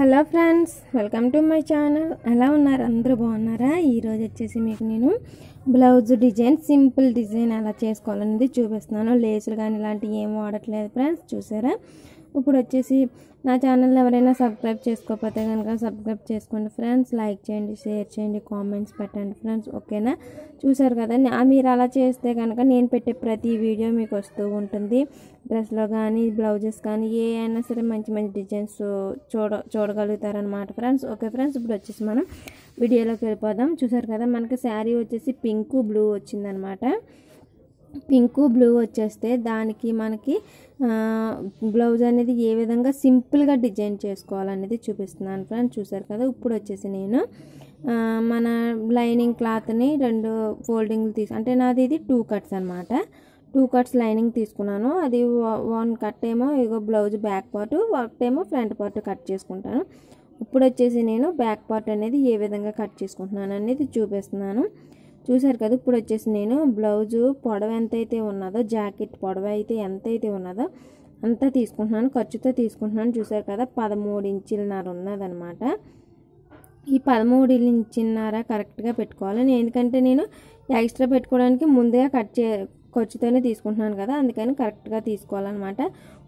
hello friends welcome to my channel ఎలా ఉన్నారు అందరూ బాగున్నారా ఈరోజు వచ్చేసి మీకు నేను బ్లౌజ్ డిజైన్ సింపుల్ డిజైన్ ఎలా చేసుకోవాలనేది చూపిస్తున్నాను లేసులు కానీ ఇలాంటివి ఏం వాడట్లేదు ఫ్రెండ్స్ చూసారా ఇప్పుడు వచ్చేసి నా ఛానల్ ఎవరైనా సబ్స్క్రైబ్ చేసుకోకపోతే కనుక సబ్స్క్రైబ్ చేసుకోండి ఫ్రెండ్స్ లైక్ చేయండి షేర్ చేయండి కామెంట్స్ పెట్టండి ఫ్రెండ్స్ ఓకేనా చూసారు కదా మీరు అలా చేస్తే కనుక నేను పెట్టే ప్రతి వీడియో మీకు వస్తూ ఉంటుంది డ్రెస్లో కానీ బ్లౌజెస్ కానీ ఏ అయినా సరే మంచి మంచి డిజైన్స్ చూడ చూడగలుగుతారనమాట ఫ్రెండ్స్ ఓకే ఫ్రెండ్స్ ఇప్పుడు వచ్చేసి మనం వీడియోలోకి వెళ్ళిపోదాం చూసారు కదా మనకి శారీ వచ్చేసి పింక్ బ్లూ వచ్చిందనమాట పింక్ బ్లూ వచ్చేస్తే దానికి మనకి బ్లౌజ్ అనేది ఏ విధంగా సింపుల్గా డిజైన్ చేసుకోవాలనేది చూపిస్తున్నాను ఫ్రెండ్స్ చూసారు కదా ఇప్పుడు వచ్చేసి నేను మన లైనింగ్ క్లాత్ని రెండు ఫోల్డింగ్లు తీసు అంటే నాది ఇది టూ కట్స్ అనమాట టూ కట్స్ లైనింగ్ తీసుకున్నాను అది వన్ కట్ ఏమో ఇగో బ్లౌజ్ బ్యాక్ పార్ట్ వర్క్ ఏమో ఫ్రంట్ పార్ట్ కట్ చేసుకుంటాను ఇప్పుడు వచ్చేసి నేను బ్యాక్ పార్ట్ అనేది ఏ విధంగా కట్ చేసుకుంటున్నాను అనేది చూపిస్తున్నాను చూసారు కదా ఇప్పుడు వచ్చేసి నేను బ్లౌజు పొడవ ఎంతైతే ఉన్నదో జాకెట్ పొడవ అయితే ఎంతైతే ఉన్నదో అంతా తీసుకుంటున్నాను ఖర్చుతో తీసుకుంటున్నాను చూసారు కదా పదమూడు ఇంచులన్నర ఉన్నదనమాట ఈ పదమూడు ఇంచులన్నర కరెక్ట్గా పెట్టుకోవాలి నేను ఎందుకంటే నేను ఎక్స్ట్రా పెట్టుకోవడానికి ముందుగా కట్ చే ఖర్చుతోనే తీసుకుంటున్నాను కదా అందుకని కరెక్ట్గా తీసుకోవాలన్నమాట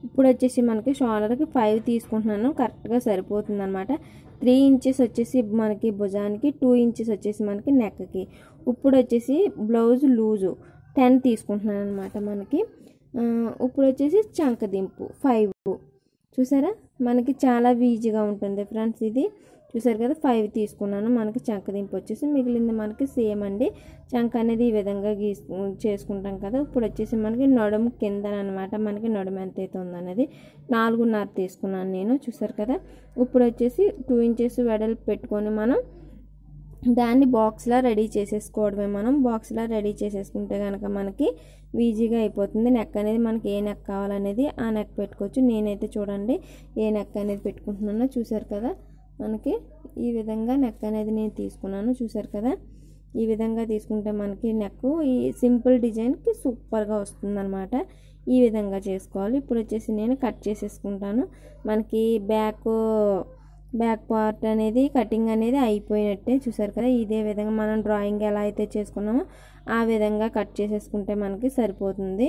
ఇప్పుడు వచ్చేసి మనకి షోల్డర్కి ఫైవ్ తీసుకుంటున్నాను కరెక్ట్గా సరిపోతుంది అనమాట త్రీ ఇంచెస్ వచ్చేసి మనకి భుజానికి టూ ఇంచెస్ వచ్చేసి మనకి నెక్కి ఇప్పుడు వచ్చేసి బ్లౌజ్ లూజు టెన్ తీసుకుంటున్నాను అనమాట మనకి ఇప్పుడు వచ్చేసి చంకదింపు ఫైవ్ చూసారా మనకి చాలా ఈజీగా ఉంటుంది ఫ్రెండ్స్ ఇది చూసారు కదా ఫైవ్ తీసుకున్నాను మనకి చంక దింపు వచ్చేసి మిగిలింది మనకి సేమ్ అండి చంక అనేది ఈ విధంగా గీసు చేసుకుంటాం కదా ఇప్పుడు వచ్చేసి మనకి నడుము కింద అనమాట మనకి నడుము ఎంత అయితే ఉందనేది నాలుగున్నర తీసుకున్నాను నేను చూసారు కదా ఇప్పుడు వచ్చేసి టూ ఇంచెస్ వెడల్పు పెట్టుకొని మనం దాన్ని బాక్స్లా రెడీ చేసేసుకోవడమే మనం బాక్స్లా రెడీ చేసేసుకుంటే కనుక మనకి ఈజీగా అయిపోతుంది నెక్ అనేది మనకి ఏ నెక్ కావాలనేది ఆ నెక్ పెట్టుకోవచ్చు నేనైతే చూడండి ఏ నెక్ అనేది పెట్టుకుంటున్నానో చూసారు కదా మనకి ఈ విధంగా నెక్ అనేది నేను తీసుకున్నాను చూసారు కదా ఈ విధంగా తీసుకుంటే మనకి నెక్ ఈ సింపుల్ డిజైన్కి సూపర్గా వస్తుందన్నమాట ఈ విధంగా చేసుకోవాలి ఇప్పుడు వచ్చేసి నేను కట్ చేసేసుకుంటాను మనకి బ్యాక్ బ్యాక్ పార్ట్ అనేది కటింగ్ అనేది అయిపోయినట్టే చూసారు కదా ఇదే విధంగా మనం డ్రాయింగ్ ఎలా అయితే చేసుకున్నామో ఆ విధంగా కట్ చేసేసుకుంటే మనకి సరిపోతుంది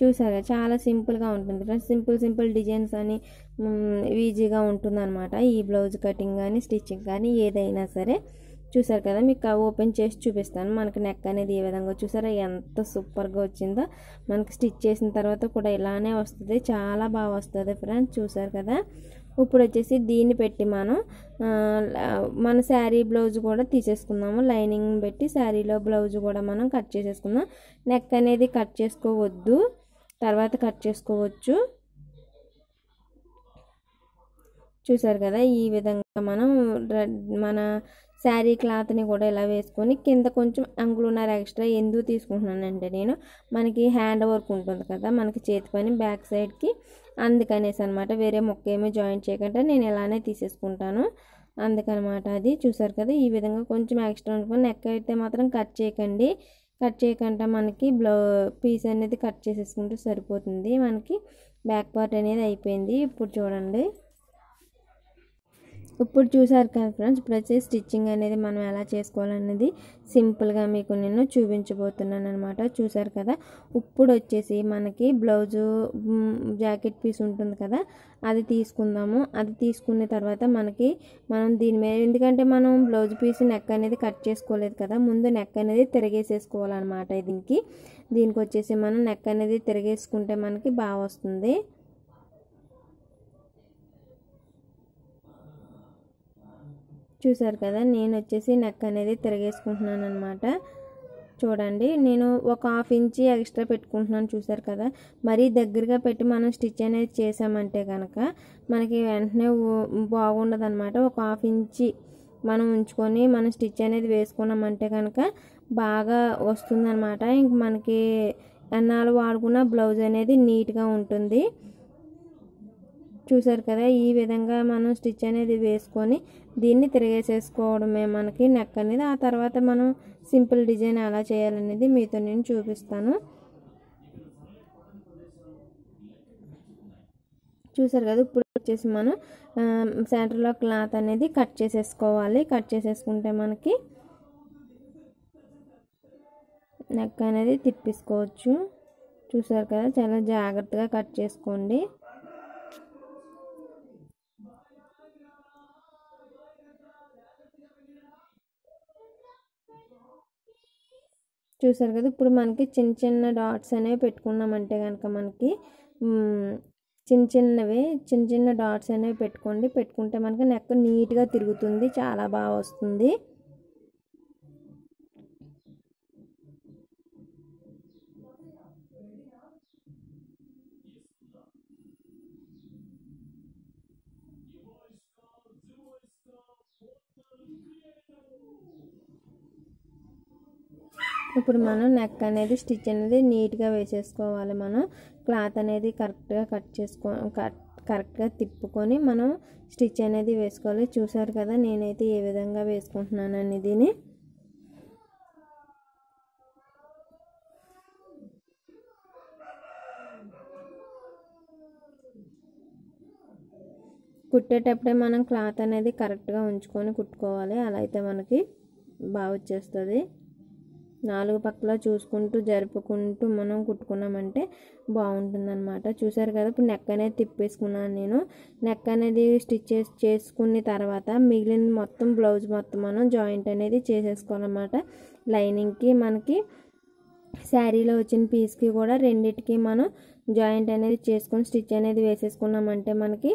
చూసారా చాలా సింపుల్గా ఉంటుంది ఫ్రెండ్స్ సింపుల్ సింపుల్ డిజైన్స్ అని ఈజీగా ఉంటుందన్నమాట ఈ బ్లౌజ్ కటింగ్ కానీ స్టిచ్చింగ్ కానీ ఏదైనా సరే చూసారు కదా మీకు ఓపెన్ చేసి చూపిస్తాను మనకి నెక్ అనేది ఈ విధంగా చూసారా ఎంత సూపర్గా వచ్చిందో మనకి స్టిచ్ చేసిన తర్వాత కూడా ఇలానే వస్తుంది చాలా బాగా వస్తుంది ఫ్రెండ్స్ చూసారు కదా ఇప్పుడు వచ్చేసి దీన్ని పెట్టి మనం మన శారీ బ్లౌజ్ కూడా తీసేసుకుందాము లైనింగ్ పెట్టి శారీలో బ్లౌజ్ కూడా మనం కట్ చేసేసుకుందాం నెక్ అనేది కట్ చేసుకోవద్దు తర్వాత కట్ చేసుకోవచ్చు చూసారు కదా ఈ విధంగా మనం మన శారీ క్లాత్ని కూడా ఇలా వేసుకొని కింద కొంచెం అంగులున్నర ఎక్స్ట్రా ఎందుకు తీసుకుంటున్నానంటే నేను మనకి హ్యాండ్ వర్క్ ఉంటుంది కదా మనకి చేతి పని బ్యాక్ సైడ్కి అందుకనేసి అనమాట వేరే మొక్క ఏమీ జాయిన్ చేయకుండా నేను ఇలానే తీసేసుకుంటాను అందుకనమాట అది చూసారు కదా ఈ విధంగా కొంచెం ఎక్స్ట్రా ఉంటుంది నెక్ అయితే మాత్రం కట్ చేయకండి కట్ చేయకుండా మనకి బ్లౌ పీస్ అనేది కట్ చేసేసుకుంటే సరిపోతుంది మనకి బ్యాక్ పార్ట్ అనేది అయిపోయింది ఇప్పుడు చూడండి ఇప్పుడు చూసారు కదా ఫ్రెండ్స్ ఇప్పుడు స్టిచ్చింగ్ అనేది మనం ఎలా చేసుకోవాలనేది సింపుల్గా మీకు నేను చూపించబోతున్నాను అనమాట చూసారు కదా ఇప్పుడు వచ్చేసి మనకి బ్లౌజు జాకెట్ పీస్ ఉంటుంది కదా అది తీసుకుందాము అది తీసుకున్న తర్వాత మనకి మనం దీని మీద ఎందుకంటే మనం బ్లౌజ్ పీస్ నెక్ అనేది కట్ చేసుకోలేదు కదా ముందు నెక్ అనేది తిరగేసేసుకోవాలన్నమాట దీనికి దీనికి వచ్చేసి మనం నెక్ అనేది తిరగేసుకుంటే మనకి బాగా వస్తుంది చూసారు కదా నేను వచ్చేసి నెక్ అనేది తిరగేసుకుంటున్నాను అనమాట చూడండి నేను ఒక హాఫ్ ఇంచి ఎక్స్ట్రా పెట్టుకుంటున్నాను చూసారు కదా మరీ దగ్గరగా పెట్టి మనం స్టిచ్ అనేది చేసామంటే కనుక మనకి వెంటనే బాగుండదు అనమాట ఒక హాఫ్ ఇంచి మనం ఉంచుకొని మనం స్టిచ్ అనేది వేసుకున్నామంటే కనుక బాగా వస్తుందన్నమాట ఇంక మనకి ఎన్నాళ్ళు వాడుకున్న బ్లౌజ్ అనేది నీట్గా ఉంటుంది చూసారు కదా ఈ విధంగా మనం స్టిచ్ అనేది వేసుకొని దీన్ని తిరిగేసేసుకోవడమే మనకి నెక్ అనేది ఆ తర్వాత మనం సింపుల్ డిజైన్ ఎలా చేయాలనేది మీతో నేను చూపిస్తాను చూసారు కదా ఇప్పుడు వచ్చేసి మనం సెంటర్లో క్లాత్ అనేది కట్ చేసేసుకోవాలి కట్ చేసేసుకుంటే మనకి నెక్ అనేది తిప్పేసుకోవచ్చు చూసారు కదా చాలా జాగ్రత్తగా కట్ చేసుకోండి చూసారు కదా ఇప్పుడు మనకి చిన్న చిన్న డాట్స్ అనేవి పెట్టుకున్నామంటే కనుక మనకి చిన్న చిన్నవి చిన్న చిన్న డాట్స్ అనేవి పెట్టుకోండి పెట్టుకుంటే మనకి నెక్ నీట్గా తిరుగుతుంది చాలా బాగా వస్తుంది ఇప్పుడు మనం నెక్ అనేది స్టిచ్ అనేది నీట్గా వేసేసుకోవాలి మనం క్లాత్ అనేది కరెక్ట్గా కట్ చేసుకో కట్ కరెక్ట్గా తిప్పుకొని మనం స్టిచ్ అనేది వేసుకోవాలి చూసారు కదా నేనైతే ఏ విధంగా వేసుకుంటున్నాను అనేదిని కుట్టేటప్పుడే మనం క్లాత్ అనేది కరెక్ట్గా ఉంచుకొని కుట్టుకోవాలి అలా అయితే మనకి బాగా వచ్చేస్తుంది నాలుగు పక్కల చూసుకుంటూ జరుపుకుంటూ మనం కుట్టుకున్నామంటే బాగుంటుందన్నమాట చూసారు కదా ఇప్పుడు నెక్ అనేది తిప్పేసుకున్నాను నేను నెక్ అనేది స్టిచ్ చేసుకున్న తర్వాత మిగిలిన మొత్తం బ్లౌజ్ మొత్తం మనం జాయింట్ అనేది చేసేసుకోవాలన్నమాట లైనింగ్కి మనకి శారీలో వచ్చిన పీస్కి కూడా రెండిటికి మనం జాయింట్ అనేది చేసుకొని స్టిచ్ అనేది వేసేసుకున్నామంటే మనకి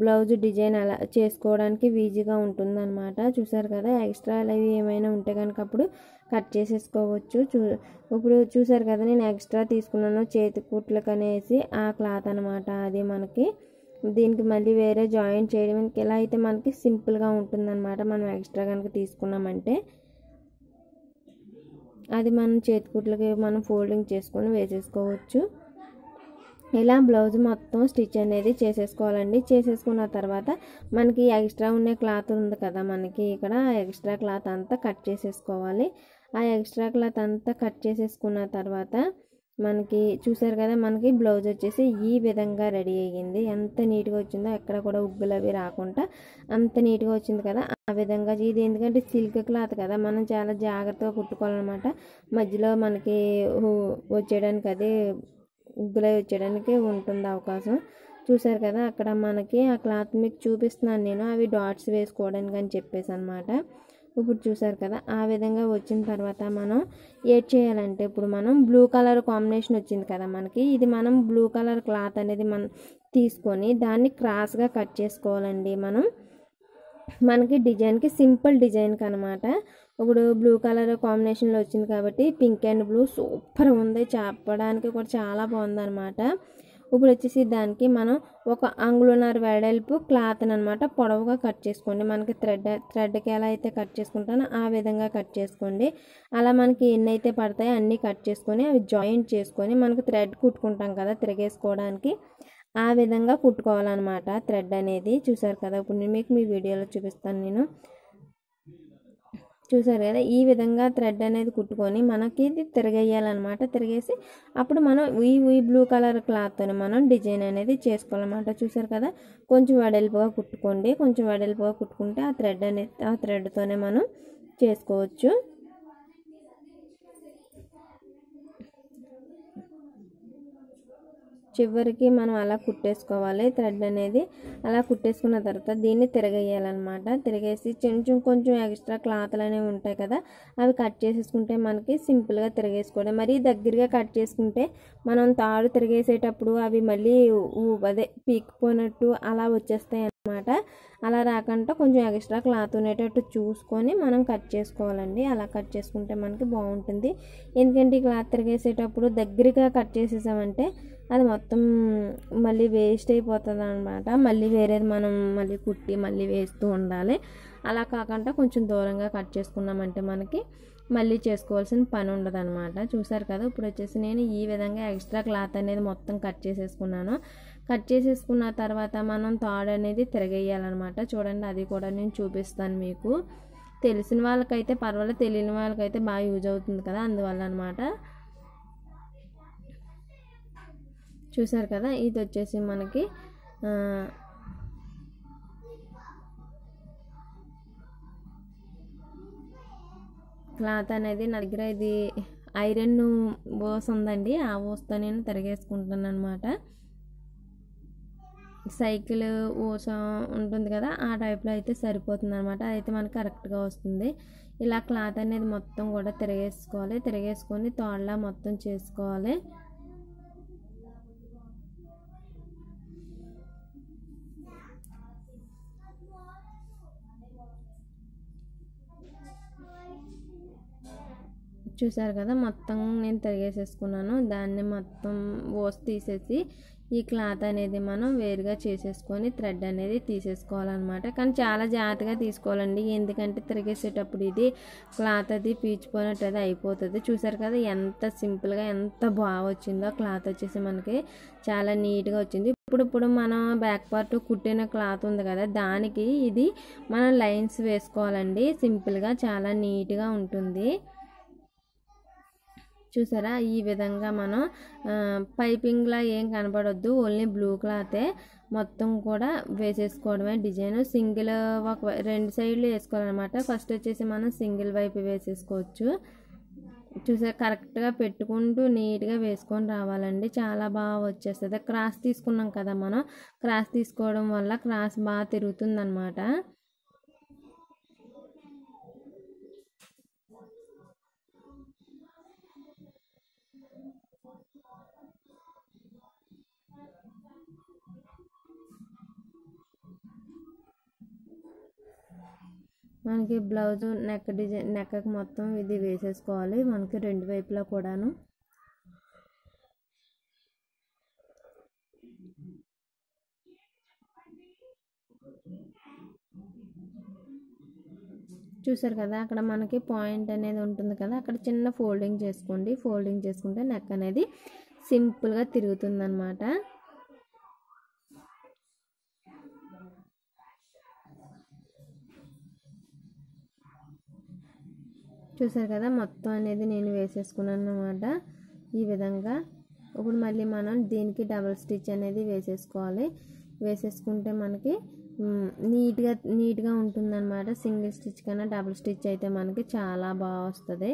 బ్లౌజ్ డిజైన్ అలా చేసుకోవడానికి ఈజీగా ఉంటుందన్నమాట చూసారు కదా ఎక్స్ట్రా అవి ఏమైనా ఉంటే కనుక అప్పుడు కట్ చేసేసుకోవచ్చు చూ ఇప్పుడు చూసారు కదా నేను ఎక్స్ట్రా తీసుకున్నాను చేతి కుట్లకు అనేసి ఆ క్లాత్ అనమాట అది మనకి దీనికి మళ్ళీ వేరే జాయింట్ చేయడం ఇలా అయితే మనకి సింపుల్గా ఉంటుందన్నమాట మనం ఎక్స్ట్రా కనుక తీసుకున్నామంటే అది మనం చేతికుట్లకి మనం ఫోల్డింగ్ చేసుకొని వేసేసుకోవచ్చు ఇలా బ్లౌజ్ మొత్తం స్టిచ్ అనేది చేసేసుకోవాలండి చేసేసుకున్న తర్వాత మనకి ఎక్స్ట్రా ఉండే క్లాత్ ఉంది కదా మనకి ఇక్కడ ఎక్స్ట్రా క్లాత్ అంతా కట్ చేసేసుకోవాలి ఆ ఎక్స్ట్రా క్లాత్ అంతా కట్ చేసేసుకున్న తర్వాత మనకి చూసారు కదా మనకి బ్లౌజ్ వచ్చేసి ఈ విధంగా రెడీ అయ్యింది ఎంత నీట్గా వచ్చిందో ఎక్కడ కూడా ఉగ్గులు అవి రాకుండా అంత నీట్గా వచ్చింది కదా ఆ విధంగా ఇది ఎందుకంటే సిల్క్ క్లాత్ కదా మనం చాలా జాగ్రత్తగా కుట్టుకోవాలన్నమాట మధ్యలో మనకి వచ్చేయడానికి అది గులై వచ్చేయడానికి ఉంటుంది అవకాశం చూసారు కదా అక్కడ మనకి ఆ క్లాత్ మీకు చూపిస్తున్నాను నేను అవి డాట్స్ వేసుకోవడానికి అని చెప్పేసి అనమాట ఇప్పుడు చూసారు కదా ఆ విధంగా వచ్చిన తర్వాత మనం ఏడ్ చేయాలంటే ఇప్పుడు మనం బ్లూ కలర్ కాంబినేషన్ వచ్చింది కదా మనకి ఇది మనం బ్లూ కలర్ క్లాత్ అనేది మనం తీసుకొని దాన్ని క్రాస్గా కట్ చేసుకోవాలండి మనం మనకి డిజైన్కి సింపుల్ డిజైన్కి అనమాట ఇప్పుడు బ్లూ కలర్ కాంబినేషన్లో వచ్చింది కాబట్టి పింక్ అండ్ బ్లూ సూపర్ ఉంది చెప్పడానికి కూడా చాలా బాగుందన్నమాట ఇప్పుడు వచ్చేసి దానికి మనం ఒక అంగుళన్నర వెడల్పు క్లాత్ని అనమాట పొడవుగా కట్ చేసుకోండి మనకి థ్రెడ్ థ్రెడ్కి ఎలా అయితే కట్ చేసుకుంటానో ఆ విధంగా కట్ చేసుకోండి అలా మనకి ఎన్నైతే పడతాయో అన్నీ కట్ చేసుకొని అవి జాయింట్ చేసుకొని మనకు థ్రెడ్ కుట్టుకుంటాం కదా తిరిగేసుకోవడానికి ఆ విధంగా కుట్టుకోవాలన్నమాట థ్రెడ్ అనేది చూసారు కదా ఇప్పుడు నేను మీకు మీ వీడియోలో చూపిస్తాను నేను చూసారు కదా ఈ విధంగా థ్రెడ్ అనేది కుట్టుకొని మనకి ఇది తిరగేయాలన్నమాట తిరిగేసి అప్పుడు మనం ఈ ఈ బ్లూ కలర్ క్లాత్తో మనం డిజైన్ అనేది చేసుకోవాలన్నమాట చూసారు కదా కొంచెం వెడల్పుగా కుట్టుకోండి కొంచెం వడల్పుగా కుట్టుకుంటే ఆ థ్రెడ్ అనేది ఆ థ్రెడ్తోనే మనం చేసుకోవచ్చు చివరికి మనం అలా కుట్టేసుకోవాలి థ్రెడ్ అనేది అలా కుట్టేసుకున్న తర్వాత దీన్ని తిరగేయాలన్నమాట తిరగేసి కొంచెం కొంచెం ఎక్స్ట్రా క్లాత్లు అనేవి ఉంటాయి కదా అవి కట్ చేసేసుకుంటే మనకి సింపుల్గా తిరగేసుకోవడం మరీ దగ్గరగా కట్ చేసుకుంటే మనం తాడు తిరిగేసేటప్పుడు అవి మళ్ళీ అదే పీకిపోయినట్టు అలా వచ్చేస్తాయి అనమాట అలా రాకుండా కొంచెం ఎక్స్ట్రా క్లాత్ ఉండేటట్టు చూసుకొని మనం కట్ చేసుకోవాలండి అలా కట్ చేసుకుంటే మనకి బాగుంటుంది ఎందుకంటే ఈ క్లాత్ తిరిగేసేటప్పుడు దగ్గరగా కట్ చేసేసామంటే అది మొత్తం మళ్ళీ వేస్ట్ అయిపోతుంది అనమాట మళ్ళీ వేరేది మనం మళ్ళీ కుట్టి మళ్ళీ వేస్తూ ఉండాలి అలా కాకుండా కొంచెం దూరంగా కట్ చేసుకున్నామంటే మనకి మళ్ళీ చేసుకోవాల్సిన పని ఉండదు అనమాట చూసారు కదా ఇప్పుడు వచ్చేసి నేను ఈ విధంగా ఎక్స్ట్రా క్లాత్ అనేది మొత్తం కట్ చేసేసుకున్నాను కట్ చేసేసుకున్న తర్వాత మనం తాడు అనేది తిరగేయాలన్నమాట చూడండి అది కూడా నేను చూపిస్తాను మీకు తెలిసిన వాళ్ళకైతే పర్వాలేదు తెలియని వాళ్ళకైతే బాగా యూజ్ అవుతుంది కదా అందువల్ల అనమాట చూసారు కదా ఇది వచ్చేసి మనకి క్లాత్ అనేది నా దగ్గర ఇది ఐరన్ బోస్ ఉందండి ఆ బోస్తో నేను తిరగేసుకుంటున్నాను అనమాట సైకిల్ ఊసం ఉంటుంది కదా ఆ టైప్లో అయితే సరిపోతుంది అనమాట అయితే మనకు కరెక్ట్గా వస్తుంది ఇలా క్లాత్ అనేది మొత్తం కూడా తిరగేసుకోవాలి తిరగేసుకొని తోడలా మొత్తం చేసుకోవాలి చూసారు కదా మొత్తం నేను తిరిగేసేసుకున్నాను దాన్ని మొత్తం ఓసి తీసేసి ఈ క్లాత్ అనేది మనం వేరుగా చేసేసుకొని థ్రెడ్ అనేది తీసేసుకోవాలన్నమాట కానీ చాలా జాగ్రత్తగా తీసుకోవాలండి ఎందుకంటే తిరిగేసేటప్పుడు ఇది క్లాత్ అది పీచుపోయినట్టు అది అయిపోతుంది చూసారు కదా ఎంత సింపుల్గా ఎంత బాగా వచ్చిందో క్లాత్ వచ్చేసి మనకి చాలా నీట్గా వచ్చింది ఇప్పుడు ఇప్పుడు మనం బ్యాక్ పార్ట్ కుట్టిన క్లాత్ ఉంది కదా దానికి ఇది మనం లైన్స్ వేసుకోవాలండి సింపుల్గా చాలా నీట్గా ఉంటుంది చూసారా ఈ విధంగా మనం పైపింగ్లా ఏం కనపడద్దు ఓన్లీ బ్లూ క్లాతే మొత్తం కూడా వేసేసుకోవడమే డిజైన్ సింగిల్ ఒక రెండు సైడ్లు వేసుకోవాలన్నమాట ఫస్ట్ వచ్చేసి మనం సింగిల్ వైపు వేసేసుకోవచ్చు చూసారు కరెక్ట్గా పెట్టుకుంటూ నీట్గా వేసుకొని రావాలండి చాలా బాగా వచ్చేస్తుంది క్రాస్ తీసుకున్నాం కదా మనం క్రాస్ తీసుకోవడం వల్ల క్రాస్ బాగా తిరుగుతుందన్నమాట మనకి బ్లౌజ్ నెక్ డిజైన్ నెక్కకి మొత్తం ఇది వేసేసుకోవాలి మనకి రెండు వైపులా కూడాను చూసారు కదా అక్కడ మనకి పాయింట్ అనేది ఉంటుంది కదా అక్కడ చిన్న ఫోల్డింగ్ చేసుకోండి ఫోల్డింగ్ చేసుకుంటే నెక్ అనేది సింపుల్గా తిరుగుతుందనమాట చూసారు కదా మొత్తం అనేది నేను వేసేసుకున్నాను అనమాట ఈ విధంగా ఇప్పుడు మళ్ళీ మనం దీనికి డబల్ స్టిచ్ అనేది వేసేసుకోవాలి వేసేసుకుంటే మనకి నీట్గా నీట్గా ఉంటుందన్నమాట సింగిల్ స్టిచ్ కన్నా డబుల్ స్టిచ్ అయితే మనకి చాలా బాగా వస్తుంది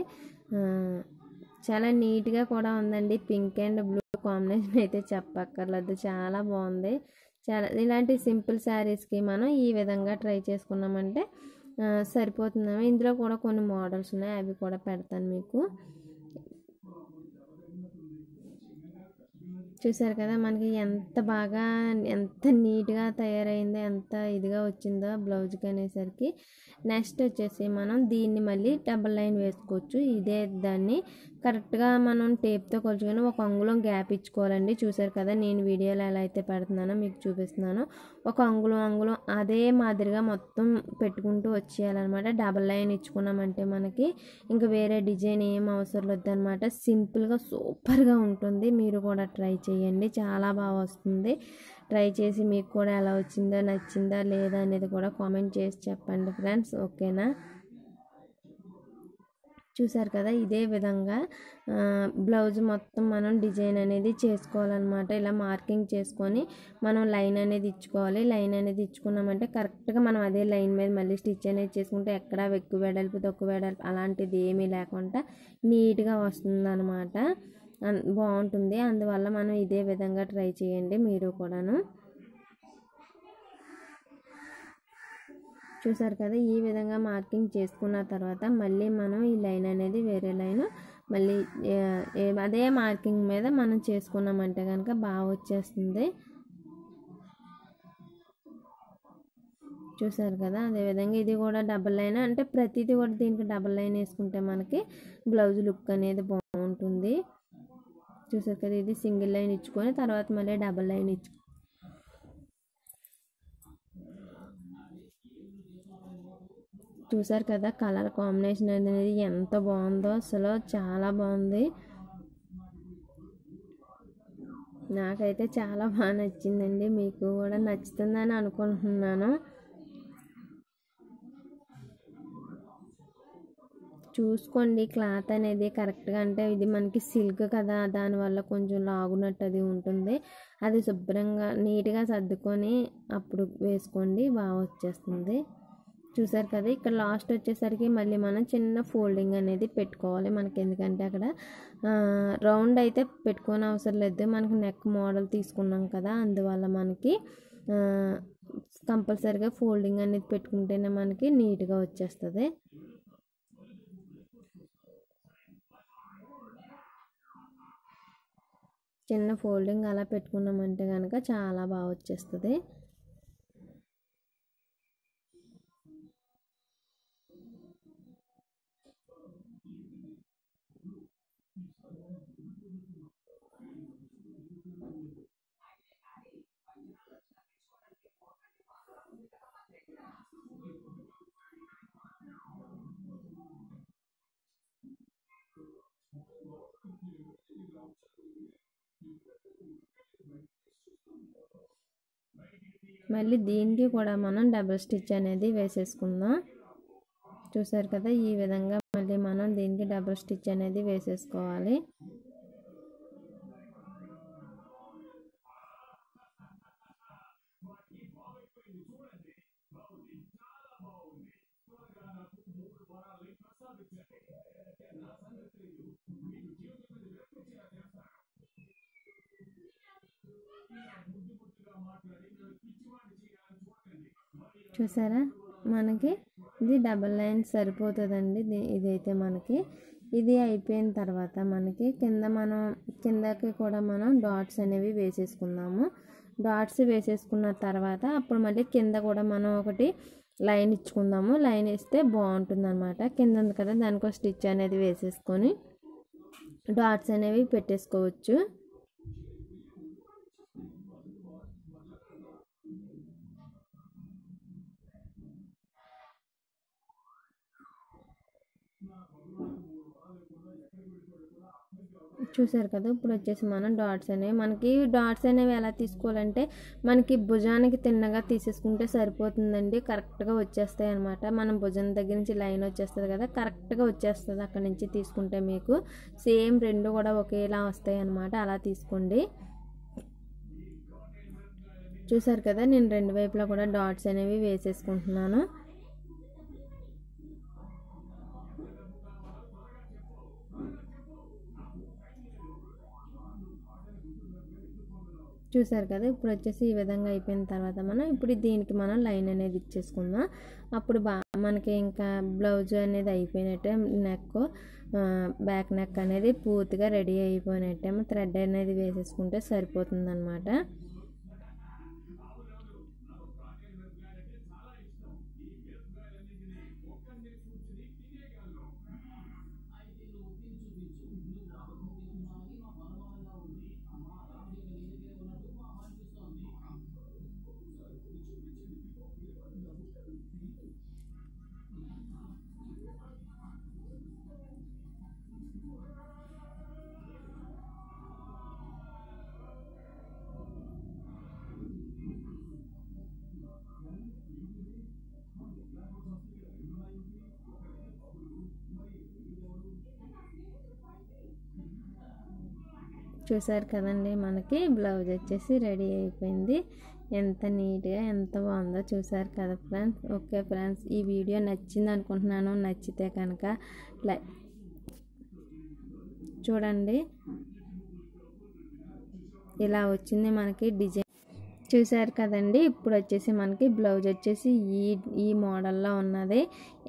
చాలా నీట్గా కూడా ఉందండి పింక్ అండ్ బ్లూ కాంబినేషన్ అయితే చెప్పక్కర్లేదు చాలా బాగుంది చాలా ఇలాంటి సింపుల్ శారీస్కి మనం ఈ విధంగా ట్రై చేసుకున్నామంటే సరిపోతుందా ఇందులో కూడా కొన్ని మోడల్స్ ఉన్నాయి అవి కూడా పెడతాను మీకు చూసారు కదా మనకి ఎంత బాగా ఎంత నీట్గా తయారైందో ఎంత ఇదిగా వచ్చిందో బ్లౌజ్కి అనేసరికి నెక్స్ట్ వచ్చేసి మనం దీన్ని మళ్ళీ డబల్ లైన్ వేసుకోవచ్చు ఇదే దాన్ని కరెక్ట్గా మనం టేప్తో కొలుచుకొని ఒక అంగుళం గ్యాప్ ఇచ్చుకోవాలండి చూసారు కదా నేను వీడియోలో ఎలా అయితే పెడుతున్నానో మీకు చూపిస్తున్నాను ఒక అంగుళం అంగుళం అదే మాదిరిగా మొత్తం పెట్టుకుంటూ వచ్చేయాలన్నమాట డబల్ లైన్ ఇచ్చుకున్నామంటే మనకి ఇంకా వేరే డిజైన్ ఏం అవసరం లేదనమాట సింపుల్గా సూపర్గా ఉంటుంది మీరు కూడా ట్రై చేయండి చాలా బాగా వస్తుంది ట్రై చేసి మీకు కూడా ఎలా వచ్చిందో నచ్చిందా లేదా అనేది కూడా కామెంట్ చేసి చెప్పండి ఫ్రెండ్స్ ఓకేనా చూసారు కదా ఇదే విధంగా బ్లౌజ్ మొత్తం మనం డిజైన్ అనేది చేసుకోవాలన్నమాట ఇలా మార్కింగ్ చేసుకొని మనం లైన్ అనేది ఇచ్చుకోవాలి లైన్ అనేది ఇచ్చుకున్నామంటే కరెక్ట్గా మనం అదే లైన్ మీద మళ్ళీ స్టిచ్ అనేది చేసుకుంటే ఎక్కడ వెక్కు వెడల్పు తక్కువ వెడల్పు అలాంటిది ఏమీ లేకుండా నీట్గా వస్తుందన్నమాట బాగుంటుంది అందువల్ల మనం ఇదే విధంగా ట్రై చేయండి మీరు కూడాను చూసారు కదా ఈ విధంగా మార్కింగ్ చేసుకున్న తర్వాత మళ్ళీ మనం ఈ లైన్ అనేది వేరే లైన్ మళ్ళీ అదే మార్కింగ్ మీద మనం చేసుకున్నామంటే కనుక బాగా వచ్చేస్తుంది చూసారు కదా అదేవిధంగా ఇది కూడా డబల్ లైన్ అంటే ప్రతిదీ కూడా దీనికి డబల్ లైన్ వేసుకుంటే మనకి బ్లౌజ్ లుక్ అనేది బాగుంటుంది చూసారు కదా ఇది సింగిల్ లైన్ ఇచ్చుకొని తర్వాత మళ్ళీ డబల్ లైన్ ఇచ్చుకో చూసారు కదా కలర్ కాంబినేషన్ అనేది ఎంత బాగుందో అసలు చాలా బాగుంది నాకైతే చాలా బాగా నచ్చిందండి మీకు కూడా నచ్చుతుందని అనుకుంటున్నాను చూసుకోండి క్లాత్ అనేది కరెక్ట్గా అంటే ఇది మనకి సిల్క్ కదా దానివల్ల కొంచెం లాగునట్టు అది ఉంటుంది అది శుభ్రంగా నీట్గా సర్దుకొని అప్పుడు వేసుకోండి బాగా వచ్చేస్తుంది చూసారు కదా ఇక్కడ లాస్ట్ వచ్చేసరికి మళ్ళీ మనం చిన్న ఫోల్డింగ్ అనేది పెట్టుకోవాలి మనకి ఎందుకంటే అక్కడ రౌండ్ అయితే పెట్టుకోని అవసరం లేదు మనకు నెక్ మోడల్ తీసుకున్నాం కదా అందువల్ల మనకి కంపల్సరిగా ఫోల్డింగ్ అనేది పెట్టుకుంటేనే మనకి నీట్గా వచ్చేస్తుంది చిన్న ఫోల్డింగ్ అలా పెట్టుకున్నామంటే కనుక చాలా బాగా వచ్చేస్తుంది మళ్ళీ దీనికి కూడా మనం డబుల్ స్టిచ్ అనేది వేసేసుకుందాం చూసారు కదా ఈ విధంగా మళ్ళీ మనం దీనికి డబుల్ స్టిచ్ అనేది వేసేసుకోవాలి చూసారా మనకి ఇది డబల్ లైన్ సరిపోతుందండి ఇదైతే మనకి ఇది అయిపోయిన తర్వాత మనకి కింద మనం కిందకి కూడా మనం డాట్స్ అనేవి వేసేసుకున్నాము డాట్స్ వేసేసుకున్న తర్వాత అప్పుడు మళ్ళీ కింద కూడా మనం ఒకటి లైన్ ఇచ్చుకుందాము లైన్ ఇస్తే బాగుంటుంది అనమాట కింద ఉంది కదా దానికి ఒక స్టిచ్ అనేది వేసేసుకొని డాట్స్ అనేవి పెట్టేసుకోవచ్చు చూసారు కదా ఇప్పుడు వచ్చేసి మనం డాట్స్ అనేవి మనకి డాట్స్ అనేవి ఎలా తీసుకోవాలంటే మనకి భుజానికి తిన్నగా తీసేసుకుంటే సరిపోతుందండి కరెక్ట్గా వచ్చేస్తాయి అనమాట మనం భుజం దగ్గర నుంచి లైన్ వచ్చేస్తుంది కదా కరెక్ట్గా వచ్చేస్తుంది అక్కడ నుంచి తీసుకుంటే మీకు సేమ్ రెండు కూడా ఒకేలా వస్తాయి అనమాట అలా తీసుకోండి చూసారు కదా నేను రెండు వైపులా కూడా డాట్స్ అనేవి వేసేసుకుంటున్నాను చూసారు కదా ఇప్పుడు వచ్చేసి ఈ విధంగా అయిపోయిన తర్వాత మనం ఇప్పుడు దీనికి మనం లైన్ అనేది ఇచ్చేసుకుందాం అప్పుడు బా మనకి ఇంకా బ్లౌజ్ అనేది అయిపోయినట్టే నెక్ బ్యాక్ నెక్ అనేది పూర్తిగా రెడీ అయిపోయినట్టే థ్రెడ్ అనేది వేసేసుకుంటే సరిపోతుంది అనమాట చూసారు కదండి మనకి బ్లౌజ్ వచ్చేసి రెడీ అయిపోయింది ఎంత నీట్గా ఎంత బాగుందో చూసారు కదా ఫ్రెండ్స్ ఓకే ఫ్రెండ్స్ ఈ వీడియో నచ్చింది అనుకుంటున్నాను నచ్చితే కనుక లై చూడండి ఇలా వచ్చింది మనకి డిజైన్ చూశారు కదండి ఇప్పుడు వచ్చేసి మనకి బ్లౌజ్ వచ్చేసి ఈ ఈ మోడల్లో ఉన్నది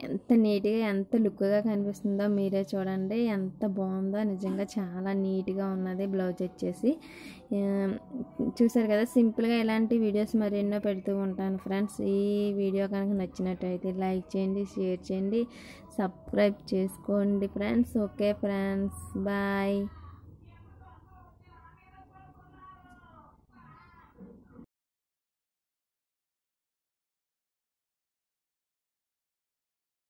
ఎంత నీట్గా ఎంత లుక్గా కనిపిస్తుందో మీరే చూడండి ఎంత బాగుందో నిజంగా చాలా నీట్గా ఉన్నది బ్లౌజ్ వచ్చేసి చూసారు కదా సింపుల్గా ఇలాంటి వీడియోస్ మరెన్నో పెడుతూ ఉంటాను ఫ్రెండ్స్ ఈ వీడియో కనుక నచ్చినట్టయితే లైక్ చేయండి షేర్ చేయండి సబ్స్క్రైబ్ చేసుకోండి ఫ్రెండ్స్ ఓకే ఫ్రెండ్స్ బాయ్